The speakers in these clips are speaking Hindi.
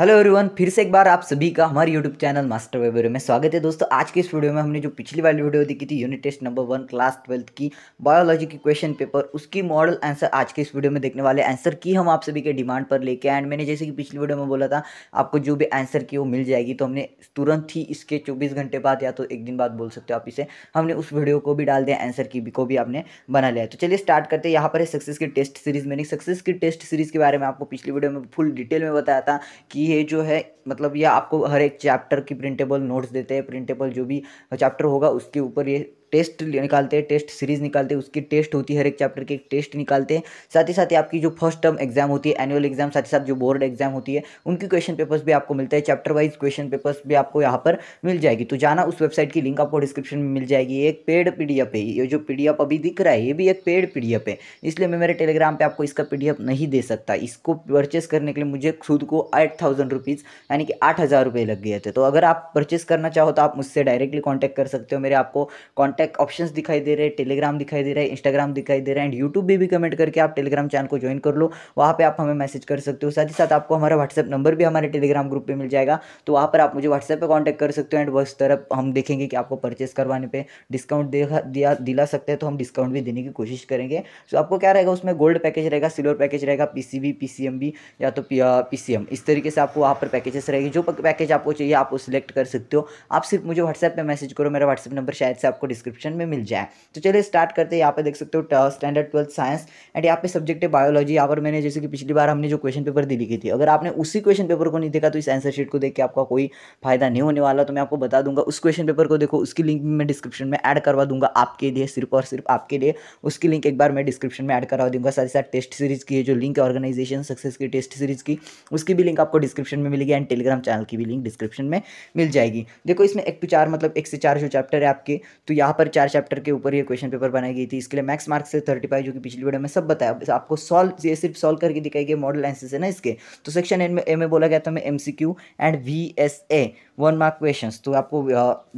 हेलो एवरीवन फिर से एक बार आप सभी का हमारे यूट्यूब चैनल मास्टर वेबर में स्वागत है दोस्तों आज के इस वीडियो में हमने जो पिछली वाली वीडियो देखी थी unit test number one class twelfth की बायोलॉजी की क्वेश्चन पेपर उसकी मॉडल आंसर आज के इस वीडियो में देखने वाले आंसर की हम आप सभी के डिमांड पर लेके एंड मैंने जैसे कि पिछली वीडियो में बोला था आपको जो भी आंसर की वो मिल जाएगी तो हमने तुरंत ही इसके चौबीस घंटे बाद या तो एक दिन बाद बोल सकते हो आप इसे हमने उस वीडियो को भी डाल दिया आंसर की को भी आपने बना लिया तो चलिए स्टार्ट करते हैं यहाँ पर है सक्सेस की टेस्ट सीरीज मैंने सक्सेस की टेस्ट सीरीज के बारे में आपको पिछली वीडियो में फुल डिटेल में बताया था कि ये जो है मतलब ये आपको हर एक चैप्टर की प्रिंटेबल नोट्स देते हैं प्रिंटेबल जो भी चैप्टर होगा उसके ऊपर ये टेस्ट निकालते हैं टेस्ट सीरीज़ निकालते हैं उसकी टेस्ट होती है हर एक चैप्टर की एक टेस्ट निकालते हैं साथ ही साथ आपकी जो फर्स्ट टर्म एग्जाम होती है एनुअल एग्जाम साथ ही साथ जो बोर्ड एग्जाम होती है उनकी क्वेश्चन पेपर्स भी आपको मिलता है चैप्टर वाइज क्वेश्चन पेपर्स भी आपको यहाँ पर मिल जाएगी तो जाना उस वेबसाइट की लिंक आपको डिस्क्रिप्शन में मिल जाएगी एक पेड पी है ये जो पी अभी दिख रहा है ये भी एक पेड पी है इसलिए मैं मेरे टेलीग्राम पर आपको इसका पी नहीं दे सकता इसको परचेस करने के लिए मुझे खुद को एट थाउजेंड रुपीज़ यानी कि आठ हज़ार रुपये लग गए थे तो अगर आप परचेस करना चाहो तो आप मुझसे डायरेक्टली कॉन्टैक्ट कर सकते हो मेरे आपको कॉन्टैक्ट टेक ऑप्शन दिखाई दे रहे हैं टेलीग्राम दिखाई दे रहा है इंस्टाग्राम दिखाई दे रहा है एंड यूट्यूब भी, भी कमेंट करके आप टेलीग्राम चैनल को ज्वाइन कर लो वहाँ पर आप हमें मैसेज कर सकते हो साथ ही साथ आपको हमारा व्हाट्सअप नंबर भी हमारे टेलीग्राम ग्रुप पर मिल जाएगा तो वहाँ पर आप मुझे व्हाट्सएप पर कॉन्टैक्ट कर सकते हो एंड बस तरफ हम देखेंगे कि आपको परचेस करवाने पर डिस्काउंट दिया दिला सकते हैं तो हम डिस्काउंट भी देने की कोशिश करेंगे सो तो आपको क्या रहेगा उसमें गोल्ड पैकेज रहेगा सिल्वर पैकेज रहेगा पीसीबी पीसीएमबी या तो पीसीएम इस तरीके से आपको वहाँ पर पैकेजेस रहेगी जो पैकेज आपको चाहिए आप वो सिलेक्ट कर सकते हो आप सिर्फ मुझे व्हाट्सएप पर मैसेज करो मेरा व्हाट्सएप नंबर शायद से आपको डिस्क्रिप डिस्क्रिप्शन में मिल जाए तो चलिए स्टार्ट करते हैं यहाँ पे देख सकते हो स्टैंडर्ड ट्वेल्थ साइंस एंड यहाँ पे सब्जेक्ट है बायोलॉजी यहाँ पर मैंने जैसे कि पिछली बार हमने जो क्वेश्चन पेपर दी लिखी थी अगर आपने उसी क्वेश्चन पेपर को नहीं देखा तो इस आंसर शीट को देख के आपका कोई फायदा नहीं होने वाला तो मैं आपको बता दूंगा उस क्वेश्चन पेपर को देखो उसकी लिंक मैं डिस्क्रिप्शन में एड करवा दूंगा आपके लिए सिर्फ और सिर्फ आपके लिए उसकी लिंक एक बार मैं डिस्क्रिप्शन में एड करवा दूंगा साथ ही साथ टेस्ट सीरीज़ की जो लिंक है ऑर्गेनाइजेशन सक्सेस की टेस्ट सीरीज़ की उसकी भी लिंक आपको डिस्क्रिप्शन में मिलेगी एंड टेलीग्राम चैनल की भी लिंक डिस्क्रिप्शन में मिल जाएगी देखो इसमें एक टू चार मतलब एक से चार जो चैप्टर है आपके तो यहाँ पर चार चैप्टर के ऊपर ये क्वेश्चन पेपर बनाई गई थी इसके लिए मैक्स मार्क्स से थर्टी फाइव जो कि पिछली वीडियो में सब बताया आपको सॉल्व ये सिर्फ सॉल्व करके दिखाई गई मॉडल एंसेस है ना इसके तो सेक्शन एन में ए में बोला गया था मैं M C Q and V S A one mark question तो आपको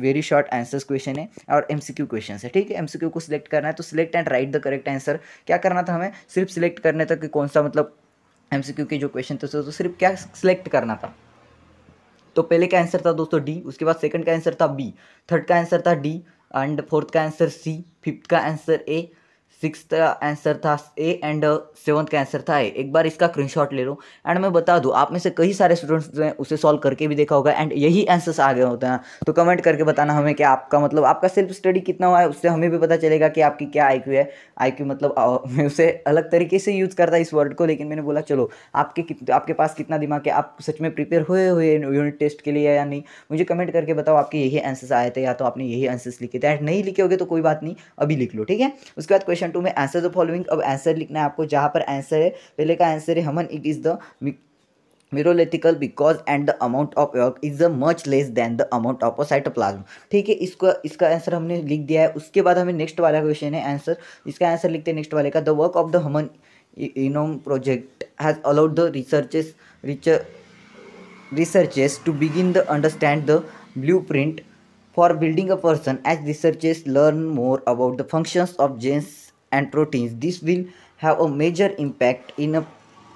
वेरी शॉर्ट आंसर्स क्वेश्चन है और एम सी क्यू क्वेश्चन है ठीक है एम सी क्यू को सिलेक्ट करना है तो select and write the correct answer क्या करना था हमें सिर्फ सिलेक्ट करने तक कौन सा मतलब एम सी क्यू के जो क्वेश्चन थे तो सिर्फ क्या सिलेक्ट करना था तो पहले का आंसर था दोस्तों डी उसके बाद सेकंड का आंसर था बी थर्ड का आंसर था डी एंड फोर्थ का आंसर सी फिफ्थ का आंसर ए सिक्स का आंसर था ए एंड सेवन्थ का आंसर था ए एक बार इसका स्क्रीनशॉट ले लो एंड मैं बता दूँ आप में से कई सारे स्टूडेंट्स जो हैं उसे सॉल्व करके भी देखा होगा एंड यही आंसर्स आ गए होते हैं तो कमेंट करके बताना हमें कि आपका मतलब आपका सेल्फ स्टडी कितना हुआ है उससे हमें भी पता चलेगा कि आपकी क्या आई है आई मतलब मैं उसे अलग तरीके से यूज़ करता इस वर्ड को लेकिन मैंने बोला चलो आपके आपके पास कितना दिमाग है आप सच में प्रिपेयर हुए हुए यूनिट टेस्ट के लिए या नहीं मुझे कमेंट करके बताओ आपके यही आंसर्स आए थे या तो आपने यही आंसर्स लिखे थे एंड नहीं लिखे होगे तो कोई बात नहीं अभी लिख लो ठीक है उसके बाद क्वेश्चन टू में आंसर द फॉलोइंग अब आंसर लिखना है आपको जहाँ पर आंसर है पहले का आंसर है human it is the merolitical because and the amount of yolk is a much less than the amount of a cytoplasm ठीक है इसको इसका आंसर हमने लिख दिया है उसके बाद हमें नेक्स्ट वाला क्वेश्चन है आंसर इसका आंसर लिखते हैं नेक्स्ट वाले का the work of the human genome project has allowed the researches researches to begin the understand the blue print for building a person as researches learn more about the functions of genes and proteins this will have a major impact in a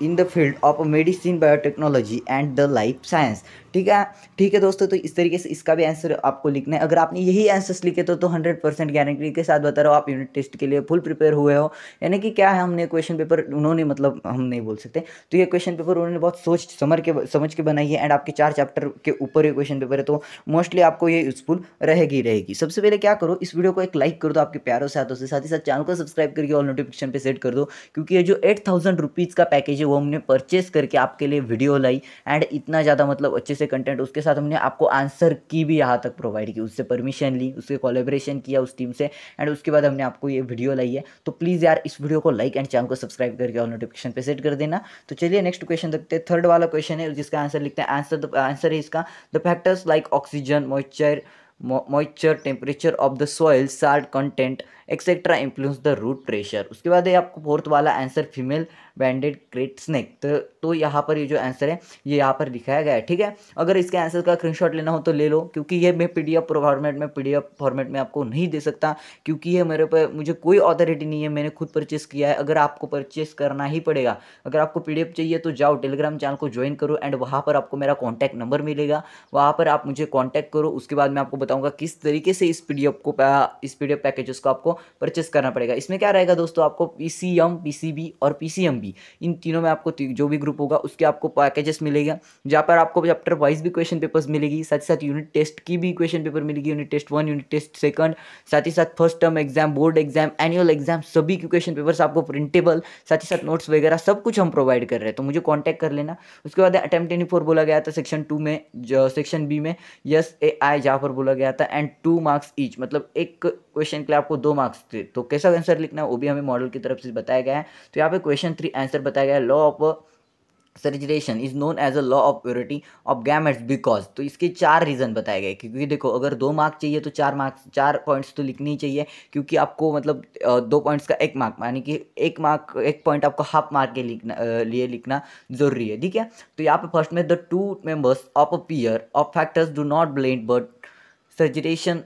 in the field of medicine biotechnology and the life science ठीक है ठीक है दोस्तों तो इस तरीके से इसका भी आंसर आपको लिखना है अगर आपने यही आंसर्स लिखे तो तो हंड्रेड परसेंट गारंटी के साथ बता रहा हूँ आप यूनिट टेस्ट के लिए फुल प्रिपेयर हुए हो यानी कि क्या है हमने क्वेश्चन पेपर उन्होंने मतलब हम नहीं बोल सकते तो ये क्वेश्चन पेपर उन्होंने बहुत सोच समर के समझ के बनाई है एंड आपके चार चैप्टर के ऊपर ये क्वेश्चन पेपर है तो मोस्टली आपको ये यूजफुल रहेगी रहेगी सबसे पहले क्या करो इस वीडियो को एक लाइक कर दो आपके प्यारों से साथ ही साथ चैनल को सब्सक्राइब करके और नोटिफिकेशन पर सेट कर दो क्योंकि ये जो एट थाउजेंड रुपीज़ का पैकेज वो हमने परचेस करके आपके लिए वीडियो लाई एंड इतना ज़्यादा मतलब अच्छे से कंटेंट उसके साथ हमने आपको आंसर की भी यहाँ तक प्रोवाइड की उससे परमिशन ली उसके कोलेब्रेशन किया उस टीम से एंड उसके बाद हमने आपको ये वीडियो लाई है तो प्लीज़ यार इस वीडियो को लाइक एंड चैनल को सब्सक्राइब करके और नोटिफिकेशन पर सेट कर देना तो चलिए नेक्स्ट क्वेश्चन देखते हैं थर्ड वाला क्वेश्चन है जिसका आंसर लिखते हैं आंसर आंसर है इसका the factors like oxygen moisture moisture temperature of the soil salt content etcetera influence the root pressure उसके बाद ये आपको फोर्थ वाला answer female banded krait snake तो तो यहाँ पर ये जो आंसर है ये यहाँ पर दिखाया गया है ठीक है अगर इसके आंसर का स्क्रीनशॉट लेना हो तो ले लो क्योंकि ये मैं पी फॉर्मेट में पी फॉर्मेट में आपको नहीं दे सकता क्योंकि ये मेरे पर मुझे कोई ऑथोरिटी नहीं है मैंने खुद परचेस किया है अगर आपको परचेस करना ही पड़ेगा अगर आपको पी चाहिए तो जाओ टेलीग्राम चैनल को ज्वाइन करो एंड वहाँ पर आपको मेरा कॉन्टैक्ट नंबर मिलेगा वहाँ पर आप मुझे कॉन्टैक्ट करो उसके बाद मैं आपको बताऊँगा किस तरीके से इस पी को इस पी पैकेजेस को आपको परचेस करना पड़ेगा इसमें क्या रहेगा दोस्तों आपको P C M P C B और पी सी एम बी इन तीनों में आपको जो भी ग्रुप होगा उसके आपको पैकेजेस मिलेगा जहाँ पर आपको चैप्टर वाइज भी क्वेश्चन पेपर्स मिलेगी साथ ही साथ यूनिट टेस्ट की भी क्वेश्चन पेपर मिलेगी unit test one unit test second साथ ही साथ first term exam board exam annual exam सभी के क्वेश्चन पेपर्स आपको प्रिंटेबल साथ ही साथ नोट्स वगैरह सब कुछ हम प्रोवाइड कर रहे हैं तो मुझे कॉन्टैक्ट कर लेना उसके बाद अटैम्प्ट एनी फोर बोला गया था सेक्शन टू में सेक्शन बी में यस ए आई जहाँ पर बोला गया था एंड टू मार्क्स ईच मतलब एक क्वेश्चन के लिए आपको दो मार्क्स मार्क्स हाँ, थे तो, तो कैसा आंसर लिखना है वो भी हमें मॉडल की तरफ से बताया गया है तो यहाँ पे क्वेश्चन थ्री आंसर बताया गया है law of segregation is known as a law of purity of gametes because तो इसके चार रीज़न बताए गए क्योंकि देखो अगर दो मार्क्स चाहिए तो चार मार्क्स चार पॉइंट्स तो लिखने ही चाहिए क्योंकि आपको मतलब दो पॉइंट्स का एक मार्क यानी कि एक मार्क एक पॉइंट आपको हाफ मार्क के लिखना लिए लिखना जरूरी है ठीक है तो यहाँ पे फर्स्ट में the two members of a pair of factors do not blend but segregation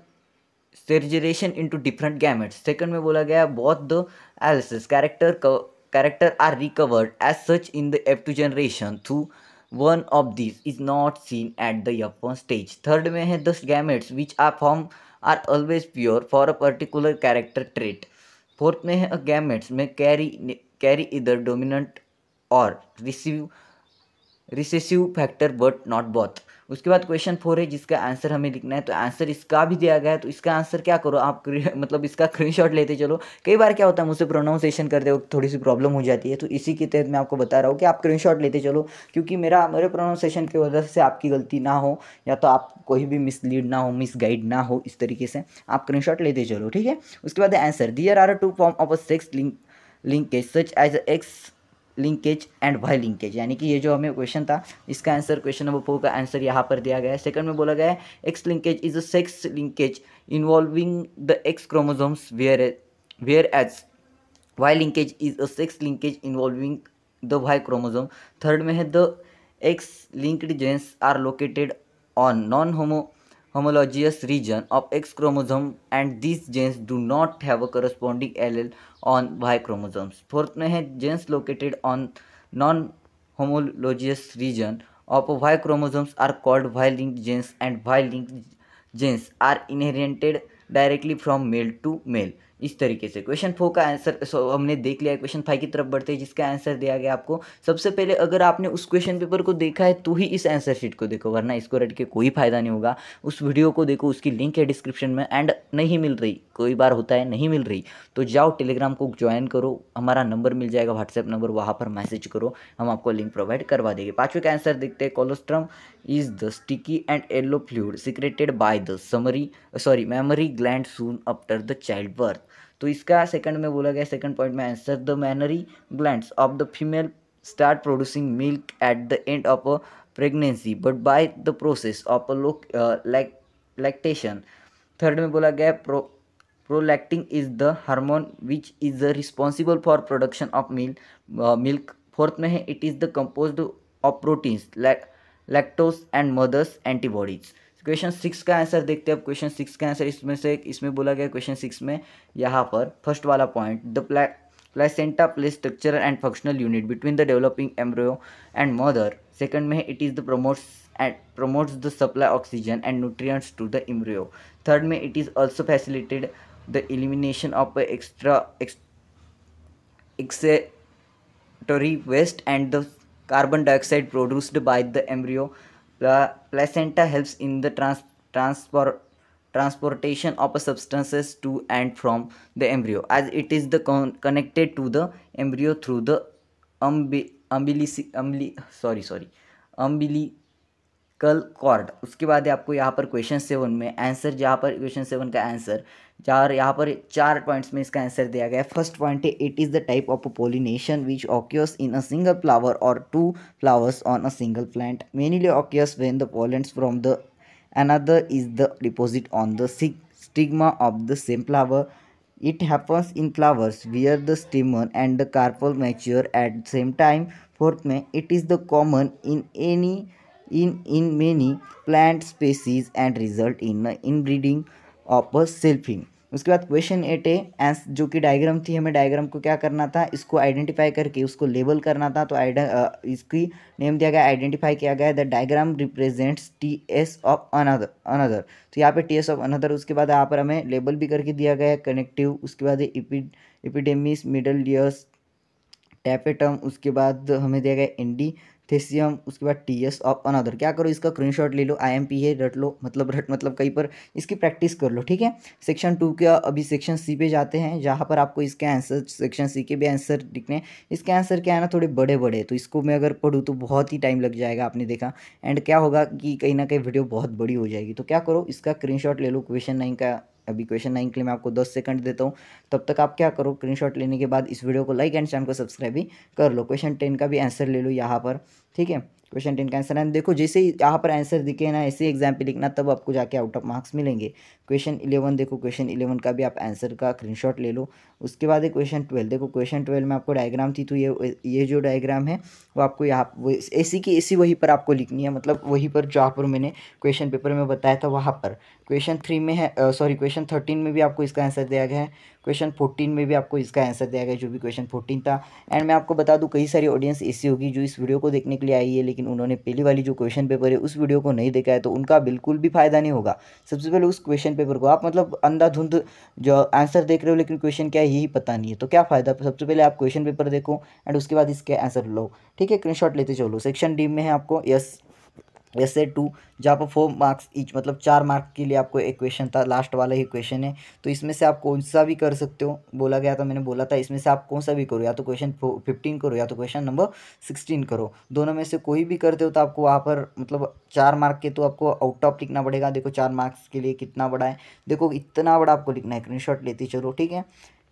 segregation to different gametes second में बोला गया both the alleles character character are recovered as such in the F two generation through one of this is not seen at the F stage third में है the gametes which are form are always pure for a particular character trait fourth में है अ गैमेट्स में कैरी कैरी इधर डोमिनंट और receive recessive factor but not both उसके बाद क्वेश्चन फोर है जिसका आंसर हमें लिखना है तो आंसर इसका भी दिया गया है तो इसका आंसर क्या करो आप मतलब इसका स्क्रीनशॉट लेते चलो कई बार क्या होता है मुझसे प्रोनाउंसिएशन करते वक्त थोड़ी सी प्रॉब्लम हो जाती है तो इसी के तहत मैं आपको बता रहा हूँ कि आप स्क्रीनशॉट लेते चलो क्योंकि मेरा मेरे प्रोनाउंसिएशन की वजह से आपकी गलती ना हो या तो आप कोई भी मिसलीड ना हो मिसगाइड ना हो इस तरीके से आप स्क्रीनशॉट लेते चलो ठीक है उसके बाद answer there are two form of a sex link linkage such as X linkage and Y linkage यानी कि ये जो हमें क्वेश्चन था इसका आंसर क्वेश्चन नंबर फोर का आंसर यहाँ पर दिया गया है सेकंड में बोला गया है X linkage is a sex linkage involving the X chromosomes where where as Y linkage is a sex linkage involving the Y chromosome third में है the X linked genes are located on non homo homologous region of X chromosome and these genes do not have a corresponding allele on Y chromosomes. Fourth में है genes located on non-homologous region of Y chromosomes are called Y-linked genes and Y-linked genes are inherited directly from male to male. इस तरीके से क्वेश्चन फोर का आंसर सो हमने देख लिया क्वेश्चन फाइव की तरफ बढ़ते हैं जिसका आंसर दिया गया आपको सबसे पहले अगर आपने उस क्वेश्चन पेपर को देखा है तो ही इस आंसर शीट को देखो वरना इसको रट के कोई फायदा नहीं होगा उस वीडियो को देखो उसकी लिंक है डिस्क्रिप्शन में एंड नहीं मिल रही कोई बार होता है नहीं मिल रही तो जाओ टेलीग्राम को ज्वाइन करो हमारा नंबर मिल जाएगा व्हाट्सएप नंबर वहाँ पर मैसेज करो हम आपको लिंक प्रोवाइड करवा देंगे पाँचवें का आंसर देखते हैं colostrum is the sticky and yellow fluid secreted by the summary sorry mammary gland soon after the child birth तो इसका सेकंड में बोला गया सेकंड पॉइंट में answer the mammary gland of the female start producing milk at the end of a pregnancy but by the process of a लोक लैक्टेशन थर्ड में बोला गया pro prolactin is the hormone which is the responsible for production of milk milk fourth में है it is the compose of proteins lactose and mother's antibodies question six का आंसर देखते हैं अब क्वेश्चन सिक्स का आंसर इसमें से इसमें बोला गया क्वेश्चन सिक्स में यहाँ पर फर्स्ट वाला point the pla placenta play structural and functional unit between the developing embryo and mother second में it is the promotes and promotes the supply oxygen and nutrients to the embryo third में it is also facilitated the elimination of extra excretory waste and the carbon dioxide produced by the embryo placenta helps in the trans transport transportation of substances to and from the embryo as it is the con connected to the embryo through the umbi umbilic umbili sorry sorry umbilical cord उसके बाद आपको यहाँ पर क्वेश्चन सेवन में आंसर यहाँ पर क्वेश्चन सेवन का आंसर चार यहाँ पर चार पॉइंट्स में इसका आंसर दिया गया है फर्स्ट पॉइंट है it is the type of pollination which occurs in a single flower और two flowers on a single plant mainly occurs when the pollens from the another is the deposit on the stigma of the same flower it happens in flowers where the stamen and the carpel mature at the same time fourth में it is the common in any in in many plant species and result in inbreeding of a selfing उसके बाद क्वेश्चन एट ए एंस जो कि डायग्राम थी हमें डायग्राम को क्या करना था इसको आइडेंटिफाई करके उसको लेबल करना था तो आइडे इसकी नेम दिया गया आइडेंटिफाई किया गया the diagram represents T S of another another तो यहाँ पे टी एस ऑफ अनदर उसके बाद यहाँ पर हमें लेबल भी करके दिया गया कनेक्टिव उसके बाद एपिडेमिस मिडल ईयर्स टैपेटम उसके बाद हमें दिया गया एंडी थेसियम उसके बाद टी एस ऑफ अनदर क्या करो इसका स्क्रीन शॉट ले लो आई एम पी है रट लो मतलब रट मतलब कहीं पर इसकी प्रैक्टिस कर लो ठीक है सेक्शन टू के अभी सेक्शन सी पे जाते हैं जहाँ पर आपको इसके आंसर सेक्शन सी के भी आंसर दिखने इसके आंसर क्या है ना थोड़े बड़े बड़े तो इसको मैं अगर पढ़ूँ तो बहुत ही टाइम लग जाएगा आपने देखा एंड क्या होगा कि कहीं ना कहीं वीडियो बहुत बड़ी हो जाएगी तो क्या करो इसका स्क्रीन ले लो क्वेश्चन नाइन का अभी क्वेश्चन नाइन के लिए मैं आपको दस सेकंड देता हूँ तब तक आप क्या करो स्क्रीनशॉट लेने के बाद इस वीडियो को लाइक एंड चैनल को सब्सक्राइब भी कर लो क्वेश्चन टेन का भी आंसर ले लो यहाँ पर ठीक है क्वेश्चन टेन का आंसर है देखो जैसे ही यहाँ पर आंसर दिखे ना ऐसे एग्जाम्पल लिखना तब आपको जाके आउट ऑफ मार्क्स मिलेंगे क्वेश्चन इलेवन देखो क्वेश्चन इलेवन का भी आप आंसर का स्क्रीनशॉट ले लो उसके बाद है क्वेश्चन ट्वेल्व देखो क्वेश्चन ट्वेल्व में आपको डायग्राम थी तो ये ये जो डायग्राम है वो आपको यहाँ ऐसी की ऐसी वहीं पर आपको लिखनी है मतलब वहीं पर जहाँ पर मैंने क्वेश्चन पेपर में बताया था वहाँ पर क्वेश्चन थ्री में है सॉरी क्वेश्चन थर्टीन में भी आपको इसका आंसर दिया गया है क्वेश्चन फोर्टीन में भी आपको इसका आंसर दिया गया जो भी क्वेश्चन फोर्टीन था एंड मैं आपको बता दूँ कई सारी ऑडियंस ऐसी होगी जो इस वीडियो को देखने के लिए आई है लेकिन उन्होंने पहली वाली जो क्वेश्चन पेपर है उस वीडियो को नहीं देखा है तो उनका बिल्कुल भी फायदा नहीं होगा सबसे पहले उस क्वेश्चन पेपर को आप मतलब अंधाधुंध जो आंसर देख रहे हो लेकिन क्वेश्चन क्या है यही पता नहीं है तो क्या फ़ायदा सबसे पहले आप क्वेश्चन पेपर देखो एंड उसके बाद इसके आंसर लो ठीक है स्क्रीन लेते चलो सेक्शन डी में है आपको यस ऐसे टू जहाँ पर फोर मार्क्स ईच मतलब चार मार्क के लिए आपको एक क्वेश्चन था लास्ट वाला ही क्वेश्चन है तो इसमें से आप कौन सा भी कर सकते हो बोला गया था मैंने बोला था इसमें से आप कौन सा भी करो या तो क्वेश्चन फिफ्टीन करो या तो क्वेश्चन नंबर सिक्सटीन करो दोनों में से कोई भी करते हो तो आपको वहाँ पर मतलब चार मार्क के तो आपको आउट ऑफ लिखना पड़ेगा देखो चार मार्क्स के लिए कितना बड़ा है देखो इतना बड़ा आपको लिखना है स्क्रीन लेती चलो ठीक है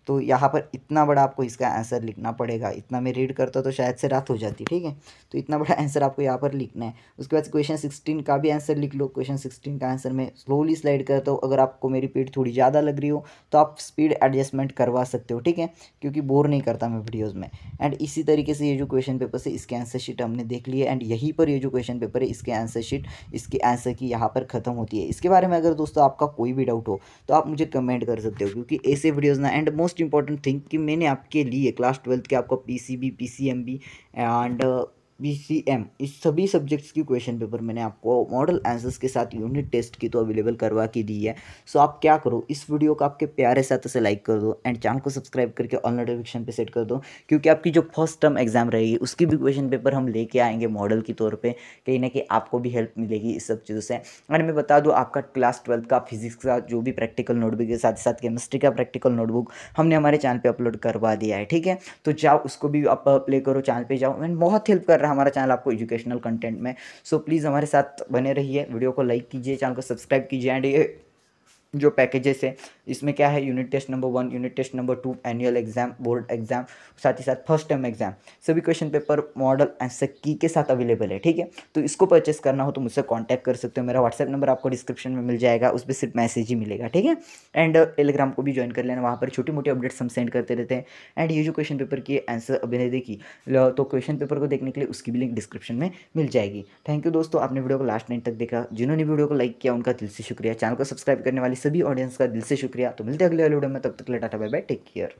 तो यहाँ पर इतना बड़ा आपको इसका आंसर लिखना पड़ेगा इतना मैं रीड करता तो शायद से रात हो जाती ठीक है तो इतना बड़ा आंसर आपको यहाँ पर लिखना है उसके बाद क्वेश्चन सिक्सटीन का भी आंसर लिख लो क्वेश्चन सिक्सटीन का आंसर मैं स्लोली स्लाइड करता हूँ अगर आपको मेरी पीठ थोड़ी ज़्यादा लग रही हो तो आप स्पीड एडजस्टमेंट करवा सकते हो ठीक है क्योंकि बोर नहीं करता मैं वीडियोज़ में एंड इसी तरीके से ये जो क्वेश्चन पेपर से इसके आंसर शीट हमने देख लिए एंड यहीं पर ये जो क्वेश्चन पेपर है इसके आंसर शीट इसके आंसर की यहाँ पर ख़त्म होती है इसके बारे में अगर दोस्तों आपका कोई भी डाउट हो तो आप मुझे कमेंट कर सकते हो क्योंकि ऐसे वीडियोज़ ना and most most important thing कि मैंने आपके लिए क्लास ट्वेल्थ के आपको P C B P C M B and B C M इस सभी सब्जेक्ट्स की क्वेश्चन पेपर मैंने आपको मॉडल आंसर्स के साथ यूनिट टेस्ट की तो अवेलेबल करवा के दी है सो आप क्या करो इस वीडियो को आपके प्यारे साथ से लाइक कर दो एंड चैनल को सब्सक्राइब करके ऑल नोटिफिकेशन पे सेट कर दो क्योंकि आपकी जो फर्स्ट टर्म एग्जाम रहेगी उसकी भी क्वेश्चन पेपर हम लेके आएंगे मॉडल के तौर पर कहीं ना कहीं आपको भी हेल्प मिलेगी इस सब चीज़ों से एंड मैं बता दूँ आपका क्लास ट्वेल्थ का फिजिक्स का जो भी प्रैक्टिकल नोटबुक के साथ साथ केमिस्ट्री का प्रैक्टिकल नोटबुक हमने हमारे चैनल पर अपलोड करवा दिया है ठीक है तो जाओ उसको भी आप प्ले करो चैनल पर जाओ एंड बहुत हेल्प कर रहा हमारा चैनल आपको एजुकेशनल कंटेंट में सो प्लीज़ हमारे साथ बने रहिए वीडियो को लाइक कीजिए चैनल को सब्सक्राइब कीजिए एंड ये जो पैकेजेस है इसमें क्या है unit test number one unit test number two annual exam board exam साथ ही साथ फर्स्ट टर्म एग्जाम सभी question paper model answer key के साथ अवेलेबल है ठीक है तो इसको परचेस करना हो तो मुझसे कांटेक्ट कर सकते हो मेरा व्हाट्सएप नंबर आपको डिस्क्रिप्शन में मिल जाएगा उस पर सिर्फ मैसेज ही मिलेगा ठीक है एंड टेलीग्राम uh, को भी ज्वाइन कर लेना वहाँ पर छोटी मोटी अपडेट्स हम सेंड करते रहते हैं एंड ये जो क्वेश्चन पेपर की आंसर अभी नहीं देखी तो क्वेश्चन पेपर को देखने के लिए उसकी भी लिंक डिस्क्रिप्शन में मिल जाएगी थैंक यू दोस्तों आपने वीडियो को लास्ट नाइट तक देखा जिन्होंने वीडियो को लाइक किया उनका दिल से शुक्रिया चैनल को सब्सक्राइब करने वाली सभी ऑडियंस का दिल से शुक्रिया तो मिलते हैं अगले वीडियो में तब तक ले टाटा बाय बाय टेक केयर